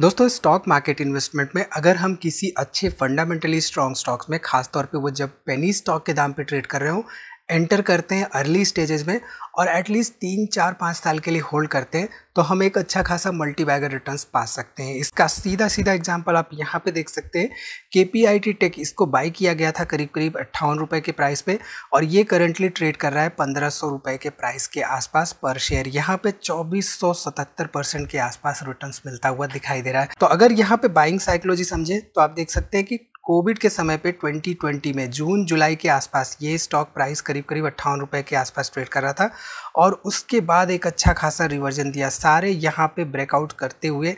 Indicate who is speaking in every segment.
Speaker 1: दोस्तों stock market investment में अगर हम किसी अच्छे फंडामेंटली स्ट्रॉन्ग स्टॉक्स में खासतौर पे वो जब पेनी स्टॉक के दाम पे ट्रेड कर रहे हो एंटर करते हैं अर्ली स्टेजेस में और एटलीस्ट तीन चार पाँच साल के लिए होल्ड करते हैं तो हम एक अच्छा खासा मल्टी बैगर रिटर्न पा सकते हैं इसका सीधा सीधा एग्जाम्पल आप यहाँ पे देख सकते हैं K P I T tech इसको बाई किया गया था करीब करीब अट्ठावन रुपये के प्राइस पे और ये करंटली ट्रेड कर रहा है पंद्रह सौ रुपये के प्राइस के आसपास पर शेयर यहाँ पे चौबीस सौ सतहत्तर परसेंट के आसपास रिटर्न मिलता हुआ दिखाई दे रहा है तो अगर यहाँ पे बाइंग साइकोलॉजी समझे तो आप देख सकते हैं कि कोविड के समय पे 2020 में जून जुलाई के आसपास ये स्टॉक प्राइस करीब करीब अट्ठावन रुपये के आसपास ट्रेड कर रहा था और उसके बाद एक अच्छा खासा रिवर्जन दिया सारे यहाँ पे ब्रेकआउट करते हुए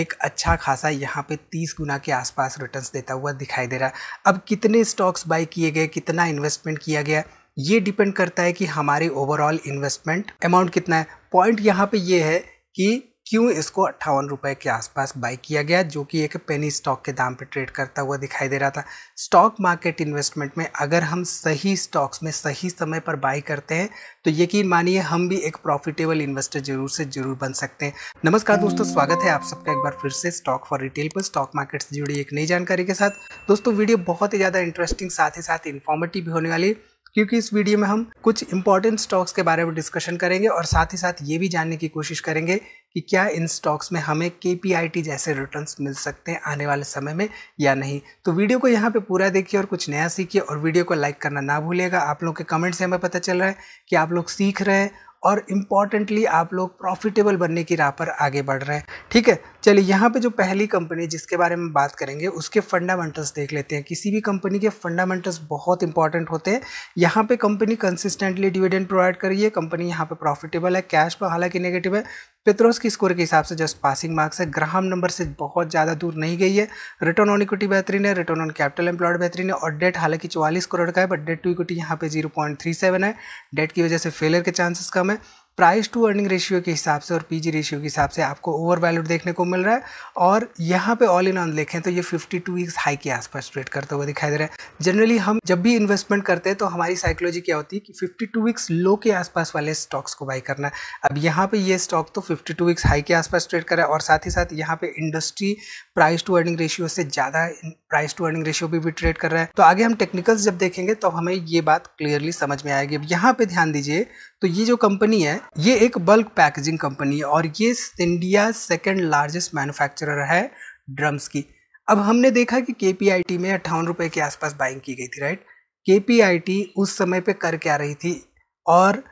Speaker 1: एक अच्छा खासा यहाँ पे 30 गुना के आसपास रिटर्न्स देता हुआ दिखाई दे रहा अब कितने स्टॉक्स बाई किए गए कितना इन्वेस्टमेंट किया गया ये डिपेंड करता है कि हमारे ओवरऑल इन्वेस्टमेंट अमाउंट कितना है पॉइंट यहाँ पे ये है कि क्यों इसको अट्ठावन रुपये के आसपास बाई किया गया जो कि एक पेनी स्टॉक के दाम पर ट्रेड करता हुआ दिखाई दे रहा था स्टॉक मार्केट इन्वेस्टमेंट में अगर हम सही स्टॉक्स में सही समय पर बाई करते हैं तो यकीन मानिए हम भी एक प्रॉफिटेबल इन्वेस्टर जरूर से जरूर बन सकते हैं नमस्कार दोस्तों स्वागत है आप सबका एक बार फिर से स्टॉक फॉर रिटेल पर स्टॉक मार्केट से जुड़ी एक नई जानकारी के साथ दोस्तों वीडियो बहुत ही ज़्यादा इंटरेस्टिंग साथ ही साथ इन्फॉर्मेटिव भी होने वाली क्योंकि इस वीडियो में हम कुछ इंपॉर्टेंट स्टॉक्स के बारे में डिस्कशन करेंगे और साथ ही साथ ये भी जानने की कोशिश करेंगे कि क्या इन स्टॉक्स में हमें के जैसे रिटर्न मिल सकते हैं आने वाले समय में या नहीं तो वीडियो को यहाँ पे पूरा देखिए और कुछ नया सीखिए और वीडियो को लाइक करना ना भूलेगा आप लोग के कमेंट से हमें पता चल रहा है कि आप लोग सीख रहे हैं और इम्पॉर्टेंटली आप लोग प्रॉफिटेबल बनने की राह पर आगे बढ़ रहे हैं ठीक है चलिए यहाँ पे जो पहली कंपनी जिसके बारे में बात करेंगे उसके फंडामेंटल्स देख लेते हैं किसी भी कंपनी के फंडामेंटल्स बहुत इंपॉर्टेंट होते हैं यहाँ पे कंपनी कंसिस्टेंटली डिविडेंड प्रोवाइड कर रही है कंपनी यहाँ पे प्रॉफिटेबल है कैश पर हालांकि नेगेटिव है पेत्रोस की स्कोर के हिसाब से जस्ट पासिंग मार्क्स है ग्राहम नंबर से बहुत ज़्यादा दूर नहीं गई है रिटर्न ऑन इक्विटी बेहतरीन है रिटर्न ऑन कैपिटल एम्प्लॉयड बेहतरीन है और डेट हालांकि चवालीस करोड़ का है बट डेट टू इक्विटी यहाँ पे जीरो पॉइंट थ्री सेवन है डेट की वजह से फेलियर के चांसेस कम है प्राइस टू अर्निंग रेशियो के हिसाब से और पीजी रेशियो के हिसाब से आपको ओवर वैल्यूड देखने को मिल रहा है और यहाँ पे ऑल इन ऑन देखें तो ये 52 वीक्स हाई के आसपास ट्रेड करते हुए दिखाई दे रहा है जनरली हम जब भी इन्वेस्टमेंट करते हैं तो हमारी साइकोलॉजी क्या होती है कि 52 वीक्स लो के आसपास वाले स्टॉक्स को बाई करना अब यहाँ पर ये स्टॉक तो फिफ्टी वीक्स हाई के आसपास ट्रेड कर रहा है और साथ ही साथ यहाँ पर industry price to earning ratio से ज़्यादा प्राइस टू अर्निंग रेशियो भी, भी ट्रेड कर रहा है तो आगे हम टेक्निकल्स जब देखेंगे तो हमें ये बात क्लियरली समझ में आएगी अब यहाँ पे ध्यान दीजिए तो ये जो कंपनी है ये एक बल्क पैकेजिंग कंपनी है और ये इंडिया सेकेंड लार्जेस्ट मैन्युफैक्चरर है ड्रम्स की अब हमने देखा कि के में अट्ठावन रुपये के आसपास बाइंग की गई थी राइट के उस समय पर कर क्या रही थी और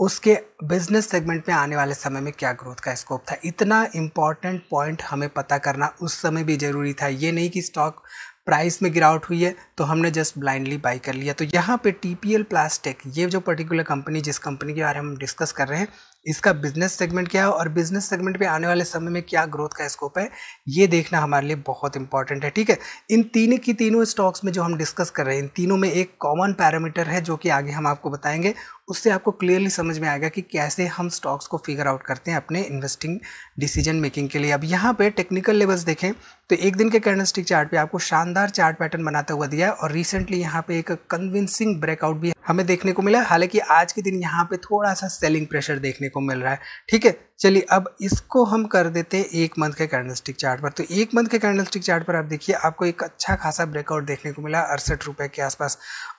Speaker 1: उसके बिजनेस सेगमेंट में आने वाले समय में क्या ग्रोथ का स्कोप था इतना इम्पॉर्टेंट पॉइंट हमें पता करना उस समय भी ज़रूरी था ये नहीं कि स्टॉक प्राइस में गिरावट हुई है तो हमने जस्ट ब्लाइंडली बाई कर लिया तो यहाँ पे टी पी एल प्लास्टिक ये जो पर्टिकुलर कंपनी जिस कंपनी के बारे में हम डिस्कस कर रहे हैं इसका बिजनेस सेगमेंट क्या है और बिजनेस सेगमेंट पे आने वाले समय में क्या ग्रोथ का स्कोप है ये देखना हमारे लिए बहुत इंपॉर्टेंट है ठीक है इन तीन की तीनों स्टॉक्स में जो हम डिस्कस कर रहे हैं इन तीनों में एक कॉमन पैरामीटर है जो कि आगे हम आपको बताएंगे उससे आपको क्लियरली समझ में आएगा कि कैसे हम स्टॉक्स को फिगर आउट करते हैं अपने इन्वेस्टिंग डिसीजन मेकिंग के लिए अब यहाँ पे टेक्निकल लेवल्स देखें तो एक दिन के कैंडलस्टिक चार्ट पे आपको शानदार चार्ट पैटर्न बनाता हुआ दिया है और रिसेंटली यहाँ पे एक कन्विंसिंग ब्रेकआउट भी हमें देखने को मिला हालांकि आज के दिन यहाँ पे थोड़ा सा सेलिंग प्रेशर देखने को मिल रहा है ठीक है चलिए अब इसको हम कर देते हैं एक मंथ के कैंडलस्टिक चार्ट पर तो एक मंथ के कैंडलस्टिक चार्ट पर आप देखिए आपको एक अच्छा खासा ब्रेकआउट देखने को मिला अड़सठ रुपये के आसपास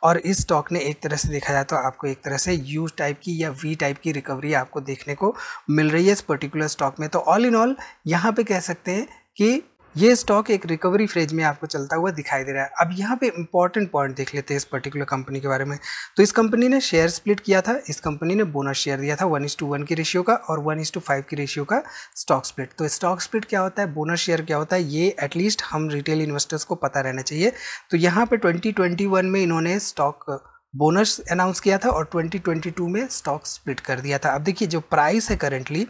Speaker 1: और इस स्टॉक ने एक तरह से देखा जाए तो आपको एक तरह से यू टाइप की या वी टाइप की रिकवरी आपको देखने को मिल रही है इस पर्टिकुलर स्टॉक में तो ऑल इन ऑल यहाँ पर कह सकते हैं कि ये स्टॉक एक रिकवरी फ्रेज में आपको चलता हुआ दिखाई दे रहा है अब यहाँ पे इंपॉर्टेंट पॉइंट देख लेते हैं इस पर्टिकुलर कंपनी के बारे में तो इस कंपनी ने शेयर स्प्लिट किया था इस कंपनी ने बोनस शेयर दिया था वन इज टू वन की रेशियो का और वन इज टू फाइव की रेशियो का स्टॉक स्प्लिट तो स्टॉक स्प्लिट क्या होता है बोनस शेयर क्या होता है ये एटलीस्ट हम रिटेल इन्वेस्टर्स को पता रहना चाहिए तो यहाँ पर ट्वेंटी में इन्होंने स्टॉक बोनस अनाउंस किया था और 2022 में स्टॉक स्प्लिट कर दिया था अब देखिए जो प्राइस है करेंटली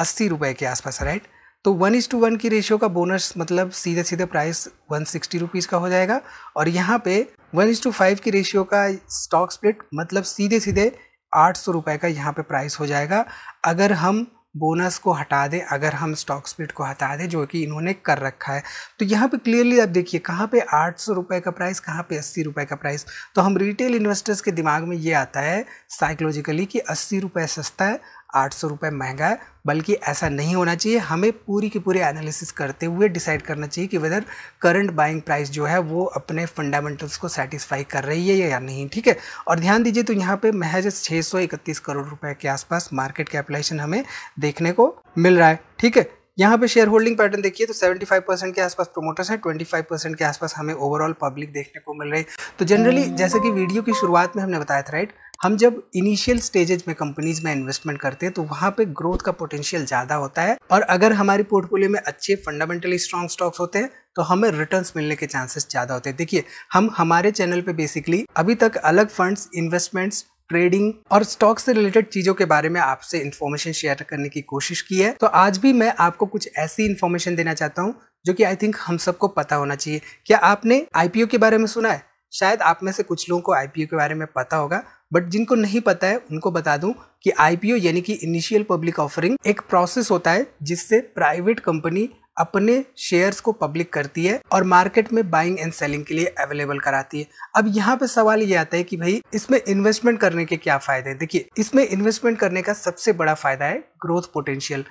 Speaker 1: अस्सी रुपये के आसपास राइट तो वन इज़ टू वन की रेशियो का बोनस मतलब सीधे सीधे प्राइस वन सिक्सटी रुपीज़ का हो जाएगा और यहाँ पे वन इज़ टू फाइव की रेशियो का स्टॉक स्प्लिट मतलब सीधे सीधे आठ सौ रुपये का यहाँ पे प्राइस हो जाएगा अगर हम बोनस को हटा दें अगर हम स्टॉक स्प्लिट को हटा दें जो कि इन्होंने कर रखा है तो यहाँ पे क्लियरली आप देखिए कहाँ पे आठ सौ रुपये का प्राइस कहाँ पे अस्सी रुपये का प्राइस तो हम रिटेल इन्वेस्टर्स के दिमाग में ये आता है साइकोलॉजिकली कि अस्सी रुपये सस्ता है आठ सौ रुपये महंगा है बल्कि ऐसा नहीं होना चाहिए हमें पूरी की पूरी एनालिसिस करते हुए डिसाइड करना चाहिए कि वेदर करंट बाइंग प्राइस जो है वो अपने फंडामेंटल्स को सेटिस्फाई कर रही है या नहीं ठीक है और ध्यान दीजिए तो यहाँ पे महज छः सौ इकतीस करोड़ रुपए के आसपास मार्केट कैपिटलाइजेशन हमें देखने को मिल रहा है ठीक है यहाँ पे शेयर होल्डिंग पैटर्न देखिए तो 75 परसेंट के आसपास प्रोमोटर्स हैं 25 परसेंट के आसपास हमें ओवरऑल पब्लिक देखने को मिल रही है तो जनरली जैसे कि वीडियो की शुरुआत में हमने बताया था राइट हम जब इनिशियल स्टेजेज में कंपनीज में इन्वेस्टमेंट करते हैं तो वहाँ पे ग्रोथ का पोटेंशियल ज़्यादा होता है और अगर हमारे पोर्टफोलियो में अच्छे फंडामेंटली स्ट्रॉन्ग स्टॉक्स होते हैं तो हमें रिटर्न्स मिलने के चांसेस ज़्यादा होते हैं देखिए हम हमारे चैनल पे बेसिकली अभी तक अलग फंड्स इन्वेस्टमेंट्स ट्रेडिंग और स्टॉक से रिलेटेड चीजों के बारे में आपसे इन्फॉर्मेशन शेयर करने की कोशिश की है तो आज भी मैं आपको कुछ ऐसी इन्फॉर्मेशन देना चाहता हूँ जो कि आई थिंक हम सबको पता होना चाहिए क्या आपने आईपीओ के बारे में सुना है शायद आप में से कुछ लोगों को आईपीओ के बारे में पता होगा बट जिनको नहीं पता है उनको बता दूं कि आईपीओ यानी कि इनिशियल पब्लिक ऑफरिंग एक प्रोसेस होता है जिससे प्राइवेट कंपनी अपने शेयर्स को पब्लिक करती है और मार्केट में बाइंग एंड सेलिंग के लिए अवेलेबल कराती है अब यहाँ पे सवाल ये आता है कि भाई इसमें इन्वेस्टमेंट करने के क्या फायदे हैं देखिए इसमें इन्वेस्टमेंट करने का सबसे बड़ा फायदा है ग्रोथ पोटेंशियल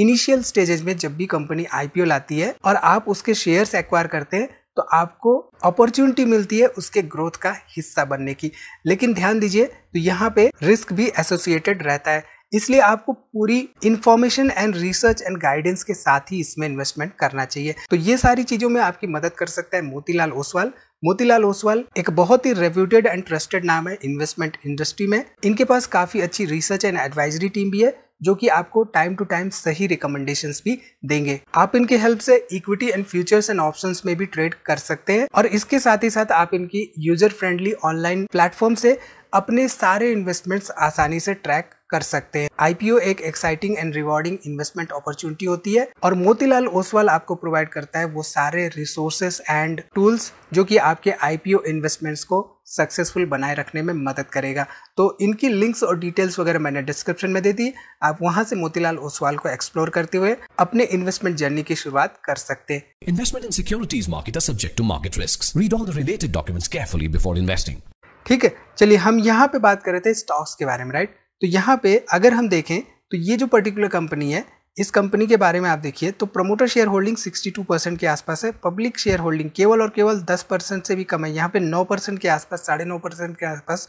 Speaker 1: इनिशियल स्टेजेज में जब भी कंपनी आईपीओ लाती है और आप उसके शेयर्स एक्वायर करते हैं तो आपको अपॉर्चुनिटी मिलती है उसके ग्रोथ का हिस्सा बनने की लेकिन ध्यान दीजिए तो यहाँ पे रिस्क भी एसोसिएटेड रहता है इसलिए आपको पूरी information and research and guidance के साथ ही इसमें इन्वेस्टमेंट करना चाहिए तो ये सारी चीज़ों में आपकी मदद कर सकता है मोतीलाल ओसवाल मोतीलाल ओसवाल एक बहुत ही रेप्यूटेड एंड ट्रस्टेड नाम है इन्वेस्टमेंट इंडस्ट्री में इनके पास काफ़ी अच्छी रिसर्च एंड एडवाइजरी टीम भी है जो कि आपको टाइम टू टाइम सही रिकमेंडेशन भी देंगे आप इनके हेल्प से equity and futures and option में भी ट्रेड कर सकते हैं और इसके साथ ही साथ आप इनकी यूजर फ्रेंडली ऑनलाइन प्लेटफॉर्म से अपने सारे इन्वेस्टमेंट्स आसानी से ट्रैक कर सकते हैं आईपीओ एक exciting and rewarding investment opportunity होती है और मोतीलाल ओसवाल आपको प्रोवाइड करता है वो सारे रिसोर्सेस एंड टूल्स जो कि आपके आईपीओ इन्वेस्टमेंट्स को सक्सेसफुल बनाए रखने में मदद करेगा तो इनकी लिंक्स और डिटेल्स वगैरह मैंने डिस्क्रिप्शन में दे दी आप वहां से मोतीलाल ओसवाल को एक्सप्लोर करते हुए अपने इन्वेस्टमेंट जर्नी की शुरुआत कर सकते investment in securities market subject to market risk read all the related documents carefully before investing ठीक है चलिए हम यहाँ पे बात कर रहे थे स्टॉक्स के बारे में राइट तो यहाँ पे अगर हम देखें तो ये जो पर्टिकुलर कंपनी है इस कंपनी के बारे में आप देखिए तो प्रमोटर शेयर होल्डिंग 62 परसेंट के आसपास है पब्लिक शेयर होल्डिंग केवल और केवल 10 परसेंट से भी कम है यहाँ पे 9 परसेंट के आसपास साढ़े नौ परसेंट के आसपास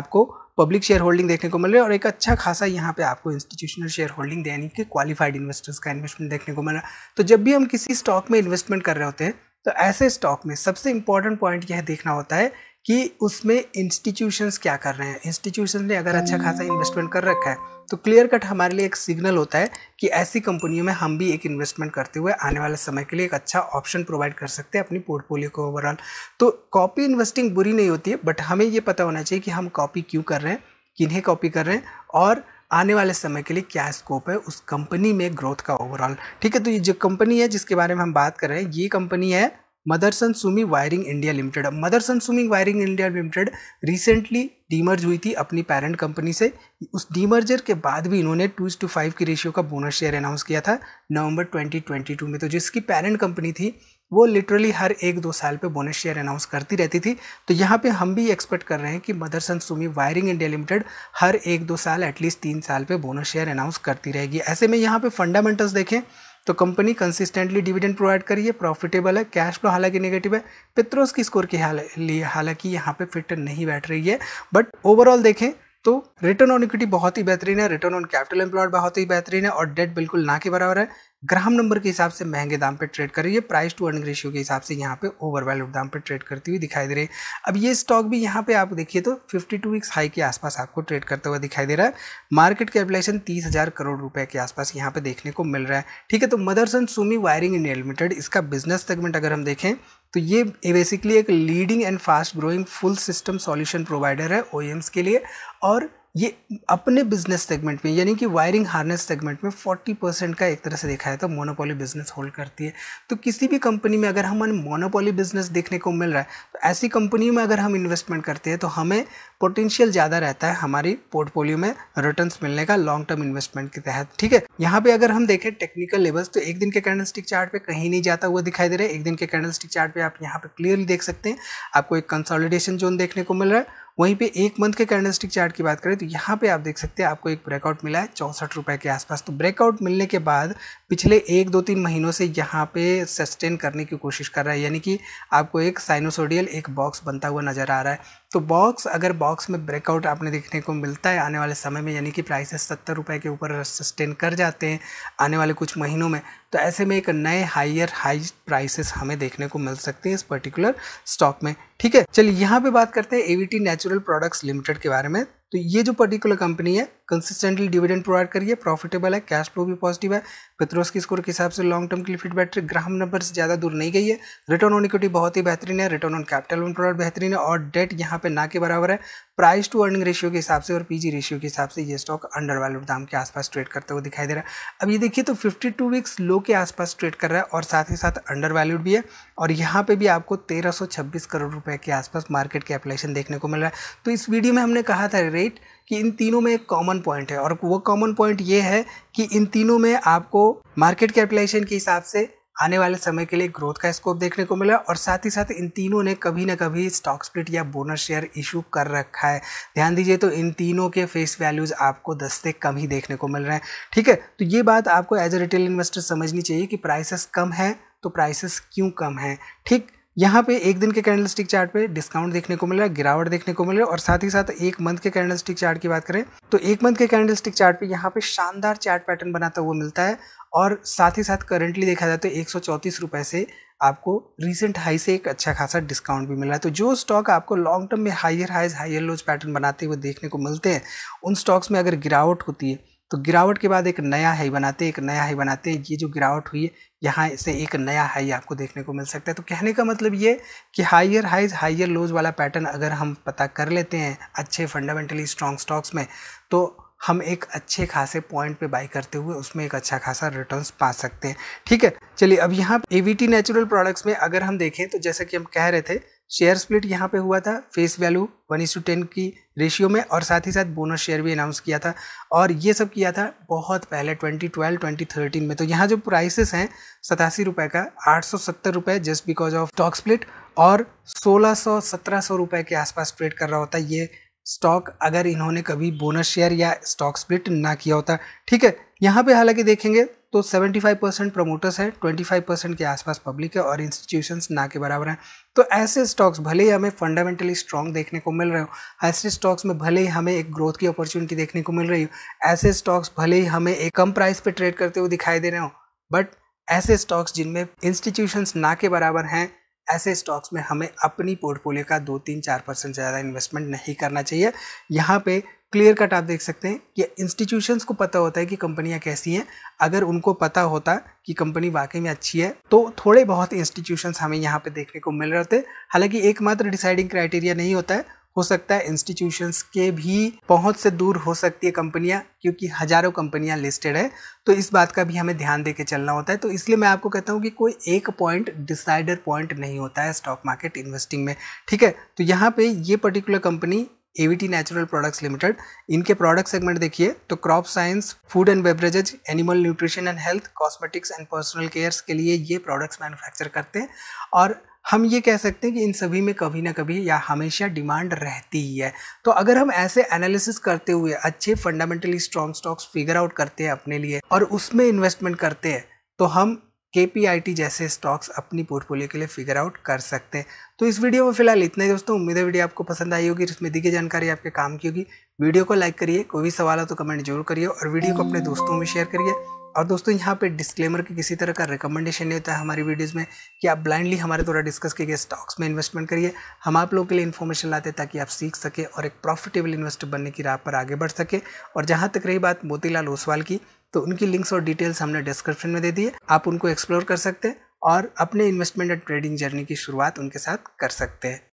Speaker 1: आपको पब्लिक शेयर होल्डिंग देखने को मिल रही है और एक अच्छा खासा यहाँ पे आपको इंस्टीट्यूशनल शेयर होल्डिंग यानी कि क्वालिफाइड इन्वेस्टर्स का इन्वेस्टमेंट देखने को मिल रहा है तो जब भी हम किसी स्टॉक में इन्वेस्टमेंट कर रहे होते हैं तो ऐसे स्टॉक में सबसे इंपॉर्टेंट पॉइंट यह देखना होता है कि उसमें इंस्टीट्यूशंस क्या कर रहे हैं इंस्टीट्यूशन ने अगर अच्छा खासा इन्वेस्टमेंट कर रखा है तो क्लियर कट हमारे लिए एक सिग्नल होता है कि ऐसी कंपनियों में हम भी एक इन्वेस्टमेंट करते हुए आने वाले समय के लिए एक अच्छा ऑप्शन प्रोवाइड कर सकते हैं अपनी पोर्टफोलियो को ओवरऑल तो कॉपी इन्वेस्टिंग बुरी नहीं होती है बट हमें ये पता होना चाहिए कि हम कॉपी क्यों कर रहे हैं किन्हें कॉपी कर रहे हैं और आने वाले समय के लिए क्या स्कोप है उस कंपनी में ग्रोथ का ओवरऑल ठीक है तो ये जो कंपनी है जिसके बारे में हम बात कर रहे हैं ये कंपनी है Motherson Sumi wiring India limited Motherson Sumi wiring India limited recently demerge हुई थी अपनी पेरेंट कंपनी से उस डीमर्जर के बाद भी इन्होंने टू टू फाइव की रेशियो का बोनस शेयर अनाउंस किया था नवंबर 2022 में तो जिसकी पेरेंट कंपनी थी वो लिटरली हर एक दो साल पे बोनस शेयर अनाउंस करती रहती थी तो यहाँ पे हम भी एक्सपेक्ट कर रहे हैं कि Motherson Sumi wiring India limited हर एक दो साल एटलीस्ट तीन साल पे बोनस शेयर अनाउंस करती रहेगी ऐसे में यहाँ पे फंडामेंटल्स देखें तो कंपनी कंसिस्टेंटली डिविडेंड प्रोवाइड करिए प्रॉफिटेबल है कैश फ्लो हालांकि नेगेटिव है पेत्रोस की स्कोर के लिए हालांकि यहाँ पे फिट नहीं बैठ रही है बट ओवरऑल देखें तो रिटर्न ऑन इक्विटी बहुत ही बेहतरीन है रिटर्न ऑन कैपिटल एम्प्लॉयड बहुत ही बेहतरीन है और डेट बिल्कुल ना के बराबर है ग्राम नंबर के हिसाब से महंगे दाम पे ट्रेड कर रही है प्राइस टू अर्निंग रेशियो के हिसाब से यहाँ पे ओवर वैल्यूड दाम पे ट्रेड करती हुई दिखाई दे रही है अब ये स्टॉक भी यहाँ पे आप देखिए तो 52 वीक्स हाई के आसपास आपको ट्रेड करता हुआ दिखाई दे रहा है मार्केट कैपिटलाइजेशन तीस हज़ार करोड़ रुपए के आसपास यहाँ पे देखने को मिल रहा है ठीक है तो mothers and Sumi wiring India limited इसका बिजनेस सेगमेंट अगर हम देखें तो ये बेसिकली एक leading and fast growing full system solution provider है ओ e के लिए और ये अपने बिजनेस सेगमेंट में यानी कि वायरिंग हार्नेस सेगमेंट में 40 परसेंट का एक तरह से देखा है तो मोनोपोली बिजनेस होल्ड करती है तो किसी भी कंपनी में अगर हमें मोनोपोली बिजनेस देखने को मिल रहा है तो ऐसी कंपनी में अगर हम इन्वेस्टमेंट करते हैं तो हमें पोटेंशियल ज़्यादा रहता है हमारी पोर्टफोलियो में रिटर्न मिलने का लॉन्ग टर्म इन्वेस्टमेंट के तहत ठीक है यहाँ पे अगर हम देखें टेक्निकल लेवल्स तो एक दिन के कैंडल स्टिक चार्ट पे कहीं नहीं जाता हुआ दिखाई दे रहा है एक दिन के कैंडल स्टिक चार्ट पे आप यहाँ पे क्लियरली देख सकते हैं आपको एक कंसोलिडेशन जोन देखने को मिल रहा है वहीं पे एक मंथ के कैंडलस्टिक चार्ट की बात करें तो यहाँ पे आप देख सकते हैं आपको एक ब्रेकआउट मिला है चौंसठ रुपये के आसपास तो ब्रेकआउट मिलने के बाद पिछले एक दो तीन महीनों से यहाँ पे सस्टेन करने की कोशिश कर रहा है यानी कि आपको एक साइनोसोडियल एक बॉक्स बनता हुआ नज़र आ रहा है तो बॉक्स अगर बॉक्स में ब्रेकआउट आपने देखने को मिलता है आने वाले समय में यानी कि प्राइसेस सत्तर रुपये के ऊपर सस्टेन कर जाते हैं आने वाले कुछ महीनों में तो ऐसे में एक नए हाइयर हाई प्राइसेस हमें देखने को मिल सकते हैं इस पर्टिकुलर स्टॉक में ठीक है चलिए यहाँ पे बात करते हैं एवीटी नेचुरल प्रोडक्ट्स लिमिटेड के बारे में तो ये जो पर्टिकुलर कंपनी है कंसिस्टेंटली डिविडेंड प्रोवाइड करिए प्रॉफिटेबल है कैश फ्लो भी पॉजिटिव है पित्रोस की स्कोर के हिसाब से लॉन्ग टर्म के लिए फिट ग्राम नंबर से ज़्यादा दूर नहीं गई है रिटर्न ऑन इक्विटी बहुत ही बेहतरीन है return on capital on product बेहतरीन है और डेट यहाँ पे ना के बराबर है प्राइस टू अर्निंग रेशियो के हिसाब से और पी रेशियो के हिसाब से ये स्टॉक अंडर वैल्यूड दाम के आसपास ट्रेड करते हुए दिखाई दे रहा है अब ये देखिए तो फिफ्टी वीक्स लो के आसपास ट्रेड कर रहा है और साथ ही साथ अंडर वैल्यूड भी है और यहाँ पर भी आपको तेरह करोड़ रुपये के आसपास मार्केट कैपिटलाइजेशन देखने को मिल रहा है तो इस वीडियो में हमने कहा था रेट कि इन तीनों में एक कॉमन पॉइंट है और वो कॉमन पॉइंट ये है कि इन तीनों में आपको मार्केट कैपिटलाइजेशन के हिसाब से आने वाले समय के लिए ग्रोथ का स्कोप देखने को मिला और साथ ही साथ इन तीनों ने कभी ना कभी स्टॉक स्प्लिट या बोनस शेयर इशू कर रखा है ध्यान दीजिए तो इन तीनों के फेस वैल्यूज़ आपको दस्ते से कम ही देखने को मिल रहे हैं ठीक है तो ये बात आपको एज अ रिटेल इन्वेस्टर समझनी चाहिए कि प्राइसेस कम हैं तो प्राइसेस क्यों कम हैं ठीक यहाँ पे एक दिन के कैंडल स्टिक चार्ट पे डिस्काउंट देखने को मिल रहा है गिरावट देखने को मिल रहा है और साथ ही साथ एक मंथ के कैंडल स्टिक चार्ट की बात करें तो एक मंथ के कैंडल स्टिक चार्ट पे यहाँ पे शानदार चार्ट पैटर्न बनाता हुआ मिलता है और साथ ही साथ करंटली देखा जाए तो एक रुपए से आपको रिसेंट हाई से एक अच्छा खासा डिस्काउंट भी मिल रहा है तो जो स्टॉक आपको लॉन्ग टर्म में higher highs higher lows pattern बनाते हुए देखने को मिलते हैं उन स्टॉक्स में अगर गिरावट होती है तो गिरावट के बाद एक नया हाई बनाते हैं एक नया हाई बनाते हैं ये जो गिरावट हुई है यहाँ से एक नया हाई आपको देखने को मिल सकता है तो कहने का मतलब ये कि हायर हाइज हायर लोज वाला पैटर्न अगर हम पता कर लेते हैं अच्छे फंडामेंटली स्ट्रॉन्ग स्टॉक्स में तो हम एक अच्छे खासे पॉइंट पे बाई करते हुए उसमें एक अच्छा खासा रिटर्न्स पा सकते हैं ठीक है चलिए अब यहाँ एवीटी नेचुरल प्रोडक्ट्स में अगर हम देखें तो जैसे कि हम कह रहे थे शेयर स्प्लिट यहाँ पे हुआ था face value one is to ten की रेशियो में और साथ ही साथ बोनस शेयर भी अनाउंस किया था और ये सब किया था बहुत पहले 2012 2013 में तो यहाँ जो प्राइसेस हैं सतासी रुपये का आठ सौ सत्तर रुपये just because of stock split और सोलह सौ सत्रह सौ रुपये के आसपास ट्रेड कर रहा होता ये स्टॉक अगर इन्होंने कभी बोनस शेयर या स्टॉक स्प्लिट ना किया होता ठीक है यहाँ पे हालांकि देखेंगे तो 75 परसेंट प्रमोटर्स है 25 परसेंट के आसपास पब्लिक है और इंस्टीट्यूशंस ना के बराबर हैं तो ऐसे स्टॉक्स भले ही हमें फंडामेंटली स्ट्रॉन्ग देखने को मिल रहे हो ऐसे स्टॉक्स में भले ही हमें एक ग्रोथ की अपॉर्चुनिटी देखने को मिल रही हो ऐसे स्टॉक्स भले ही हमें एक कम प्राइस पर ट्रेड करते हुए दिखाई दे रहे हो बट ऐसे स्टॉक्स जिनमें इंस्टीट्यूशंस ना के बराबर हैं ऐसे स्टॉक्स में हमें अपनी पोर्टफोलियो का दो तीन चार परसेंट ज़्यादा इन्वेस्टमेंट नहीं करना चाहिए यहाँ पे क्लियर कट आप देख सकते हैं कि इंस्टीट्यूशंस को पता होता है कि कंपनियां कैसी हैं अगर उनको पता होता कि कंपनी वाकई में अच्छी है तो थोड़े बहुत इंस्टीट्यूशंस हमें यहाँ पे देखने को मिल रहे थे हालांकि एकमात्र डिसाइडिंग क्राइटेरिया नहीं होता है हो सकता है इंस्टीट्यूशंस के भी पहुंच से दूर हो सकती है कंपनियां क्योंकि हजारों कंपनियां लिस्टेड है तो इस बात का भी हमें ध्यान दे के चलना होता है तो इसलिए मैं आपको कहता हूँ कि कोई एक पॉइंट डिसाइडर पॉइंट नहीं होता है स्टॉक मार्केट इन्वेस्टिंग में ठीक है तो यहाँ पे ये particular company AVT natural products limited इनके प्रोडक्ट सेगमेंट देखिए तो crop science food and beverages animal nutrition and health cosmetics and personal cares के लिए ये प्रोडक्ट्स मैन्युफैक्चर करते हैं और हम ये कह सकते हैं कि इन सभी में कभी ना कभी या हमेशा डिमांड रहती ही है तो अगर हम ऐसे एनालिसिस करते हुए अच्छे fundamentally strong stocks figure out करते हैं अपने लिए और उसमें इन्वेस्टमेंट करते हैं तो हम के जैसे स्टॉक्स अपनी पोर्टफोलियो के लिए फिगर आउट कर सकते हैं तो इस वीडियो में फिलहाल इतना ही दोस्तों उम्मीद है वीडियो आपको पसंद आई होगी इसमें दी गई जानकारी आपके काम की होगी वीडियो को लाइक करिए कोई भी सवाल हो तो कमेंट जरूर करिए और वीडियो को अपने दोस्तों में शेयर करिए और दोस्तों यहाँ पे डिस्क्लेमर की किसी तरह का रिकमेंडेशन नहीं होता है हमारी वीडियोस में कि आप ब्लाइंडली हमारे द्वारा डिस्कस किए गए स्टॉक्स में इन्वेस्टमेंट करिए हम आप लोगों के लिए इन्फॉर्मेशन लाते हैं ताकि आप सीख सके और एक प्रॉफिटेबल इन्वेस्टर बनने की राह पर आगे बढ़ सके और जहाँ तक रही बात मोतीलाल ओसवाल की तो उनकी लिंक्स और डिटेल्स हमने डिस्क्रिप्शन में दे दिए आप उनको एक्सप्लोर कर सकते हैं और अपने इन्वेस्टमेंट एंड ट्रेडिंग जर्नी की शुरुआत उनके साथ कर सकते हैं